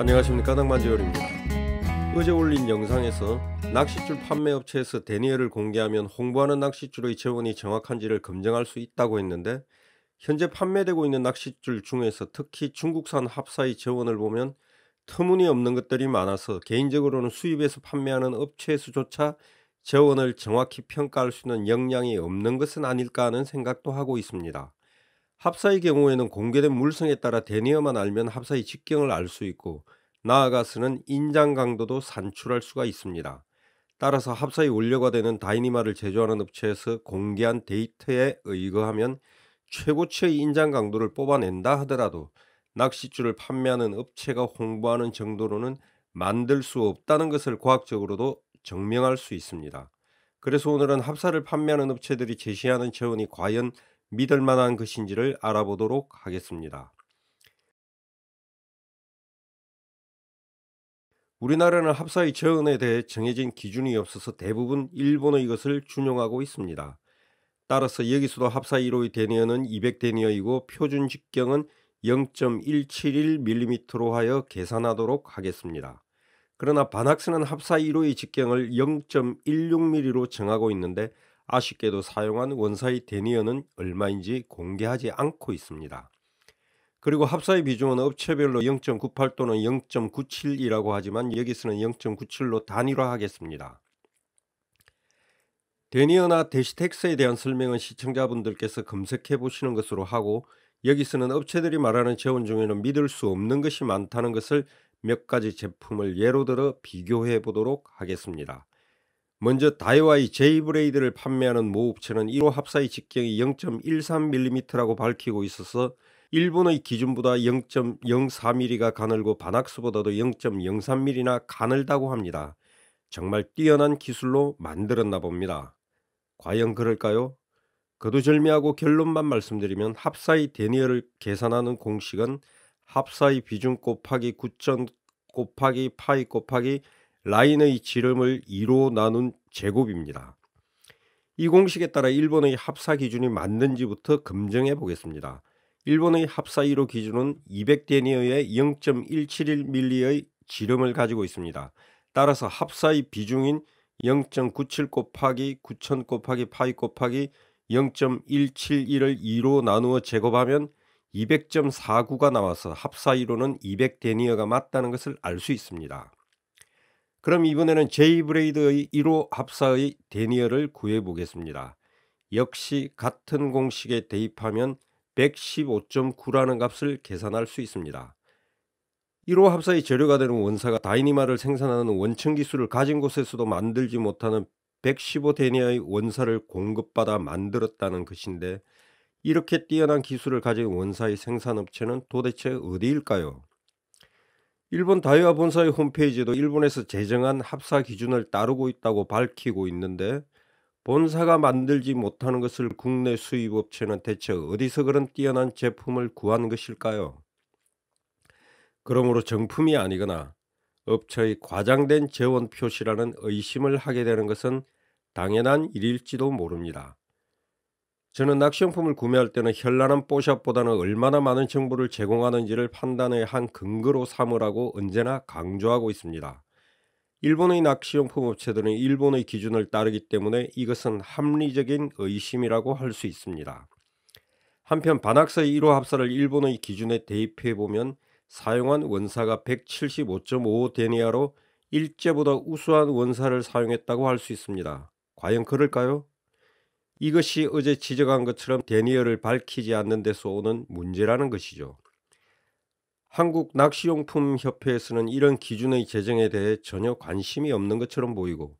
안녕하십니까 낭만재열입니다. 어제 올린 영상에서 낚싯줄 판매업체에서 데니엘을 공개하면 홍보하는 낚싯줄의 재원이 정확한지를 검증할 수 있다고 했는데 현재 판매되고 있는 낚싯줄 중에서 특히 중국산 합사의 재원을 보면 터무니없는 것들이 많아서 개인적으로는 수입에서 판매하는 업체에서조차 재원을 정확히 평가할 수 있는 역량이 없는 것은 아닐까 하는 생각도 하고 있습니다. 합사의 경우에는 공개된 물성에 따라 대니어만 알면 합사의 직경을 알 수 있고 나아가서는 인장 강도도 산출할 수가 있습니다. 따라서 합사의 원료가 되는 다이니마를 제조하는 업체에서 공개한 데이터에 의거하면 최고치의 인장 강도를 뽑아낸다 하더라도 낚싯줄을 판매하는 업체가 홍보하는 정도로는 만들 수 없다는 것을 과학적으로도 증명할 수 있습니다. 그래서 오늘은 합사를 판매하는 업체들이 제시하는 체온이 과연 믿을 만한 것인지를 알아보도록 하겠습니다. 우리나라는 합사의 저언에 대해 정해진 기준이 없어서 대부분 일본의 이것을 준용하고 있습니다. 따라서 여기서도 합사 1호의 대니어는 200대니어이고 표준 직경은 0.171mm로 하여 계산하도록 하겠습니다. 그러나 반학스는 합사 1호의 직경을 0.16mm로 정하고 있는데 아쉽게도 사용한 원사의 데니어는 얼마인지 공개하지 않고 있습니다. 그리고 합사의 비중은 업체별로 0.98 또는 0.97이라고 하지만 여기서는 0.97로 단위로하겠습니다 데니어나 데시텍스에 대한 설명은 시청자분들께서 검색해 보시는 것으로 하고 여기서는 업체들이 말하는 재원 중에는 믿을 수 없는 것이 많다는 것을 몇 가지 제품을 예로 들어 비교해 보도록 하겠습니다. 먼저 다이와이 제이브레이드를 판매하는 모업체는 1호 합사의 직경이 0.13mm라고 밝히고 있어서 일본의 기준보다 0.04mm가 가늘고 반악수보다도 0.03mm나 가늘다고 합니다. 정말 뛰어난 기술로 만들었나 봅니다. 과연 그럴까요? 거두절미하고 결론만 말씀드리면 합사의 대니어를 계산하는 공식은 합사의 비중 곱하기 9천 곱하기 파이 곱하기 라인의 지름을 2로 나눈 제곱입니다. 이 공식에 따라 일본의 합사 기준이 맞는지부터 검증해 보겠습니다. 일본의 합사 2로 기준은 200데니어의 0.171밀리의 지름을 가지고 있습니다. 따라서 합사의 비중인 0.97 곱하기 9000 곱하기 파이 곱하기 0.171을 2로 나누어 제곱하면 200.49가 나와서 합사 2로는 200데니어가 맞다는 것을 알 수 있습니다. 그럼 이번에는 제이브레이드의 1호 합사의 데니얼을 구해 보겠습니다. 역시 같은 공식에 대입하면 115.9라는 값을 계산할 수 있습니다. 1호 합사의 재료가 되는 원사가 다이니마를 생산하는 원천 기술을 가진 곳에서도 만들지 못하는 115 데니아의 원사를 공급받아 만들었다는 것인데 이렇게 뛰어난 기술을 가진 원사의 생산업체는 도대체 어디일까요? 일본 다이와 본사의 홈페이지도 일본에서 제정한 합사 기준을 따르고 있다고 밝히고 있는데 본사가 만들지 못하는 것을 국내 수입업체는 대체 어디서 그런 뛰어난 제품을 구한 것일까요? 그러므로 정품이 아니거나 업체의 과장된 재원 표시라는 의심을 하게 되는 것은 당연한 일일지도 모릅니다. 저는 낚시용품을 구매할 때는 현란한 뽀샵보다는 얼마나 많은 정보를 제공하는지를 판단의 한 근거로 삼으라고 언제나 강조하고 있습니다. 일본의 낚시용품 업체들은 일본의 기준을 따르기 때문에 이것은 합리적인 의심이라고 할 수 있습니다. 한편 반학사의 1호 합사를 일본의 기준에 대입해 보면 사용한 원사가 175.5데니아로 일제보다 우수한 원사를 사용했다고 할 수 있습니다. 과연 그럴까요? 이것이 어제 지적한 것처럼 대니얼을 밝히지 않는 데서 오는 문제라는 것이죠. 한국 낚시용품협회에서는 이런 기준의 제정에 대해 전혀 관심이 없는 것처럼 보이고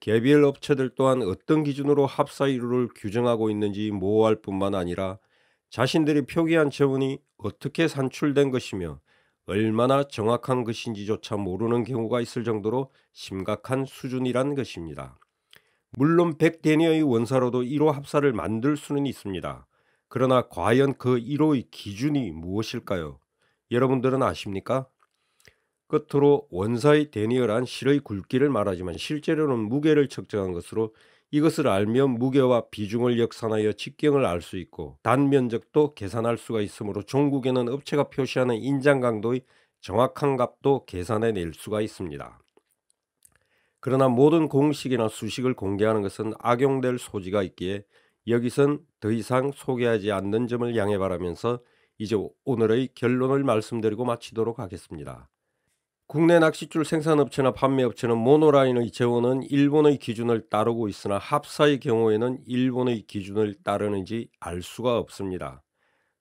개별 업체들 또한 어떤 기준으로 합사이루를 규정하고 있는지 모호할 뿐만 아니라 자신들이 표기한 재원이 어떻게 산출된 것이며 얼마나 정확한 것인지조차 모르는 경우가 있을 정도로 심각한 수준이란 것입니다. 물론 백데니어의 원사로도 1호 합사를 만들 수는 있습니다. 그러나 과연 그 1호의 기준이 무엇일까요? 여러분들은 아십니까? 끝으로 원사의 데니어란 실의 굵기를 말하지만 실제로는 무게를 측정한 것으로 이것을 알면 무게와 비중을 역산하여 직경을 알 수 있고 단면적도 계산할 수가 있으므로 종국에는 업체가 표시하는 인장 강도의 정확한 값도 계산해 낼 수가 있습니다. 그러나 모든 공식이나 수식을 공개하는 것은 악용될 소지가 있기에 여기선 더 이상 소개하지 않는 점을 양해 바라면서 이제 오늘의 결론을 말씀드리고 마치도록 하겠습니다. 국내 낚싯줄 생산업체나 판매업체는 모노라인의 재원은 일본의 기준을 따르고 있으나 합사의 경우에는 일본의 기준을 따르는지 알 수가 없습니다.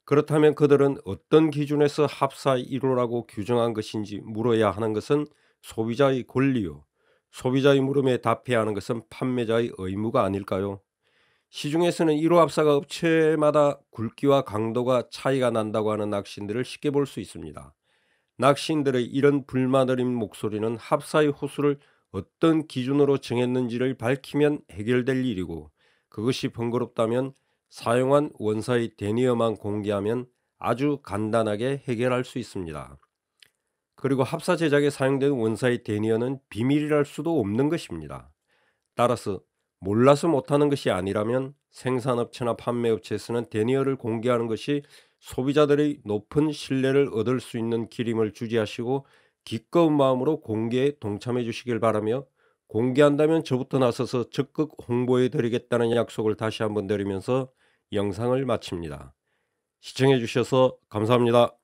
그렇다면 그들은 어떤 기준에서 합사 1호라고 규정한 것인지 물어야 하는 것은 소비자의 권리요. 소비자의 물음에 답해야 하는 것은 판매자의 의무가 아닐까요? 시중에서는 1호 합사가 업체마다 굵기와 강도가 차이가 난다고 하는 낚시인들을 쉽게 볼 수 있습니다. 낚시인들의 이런 불만어인 목소리는 합사의 호수를 어떤 기준으로 정했는지를 밝히면 해결될 일이고 그것이 번거롭다면 사용한 원사의 대니어만 공개하면 아주 간단하게 해결할 수 있습니다. 그리고 합사 제작에 사용된 원사의 데니어는 비밀이랄 수도 없는 것입니다. 따라서 몰라서 못하는 것이 아니라면 생산업체나 판매업체에서는 데니어를 공개하는 것이 소비자들의 높은 신뢰를 얻을 수 있는 길임을 주지하시고 기꺼운 마음으로 공개에 동참해 주시길 바라며 공개한다면 저부터 나서서 적극 홍보해 드리겠다는 약속을 다시 한번 드리면서 영상을 마칩니다. 시청해 주셔서 감사합니다.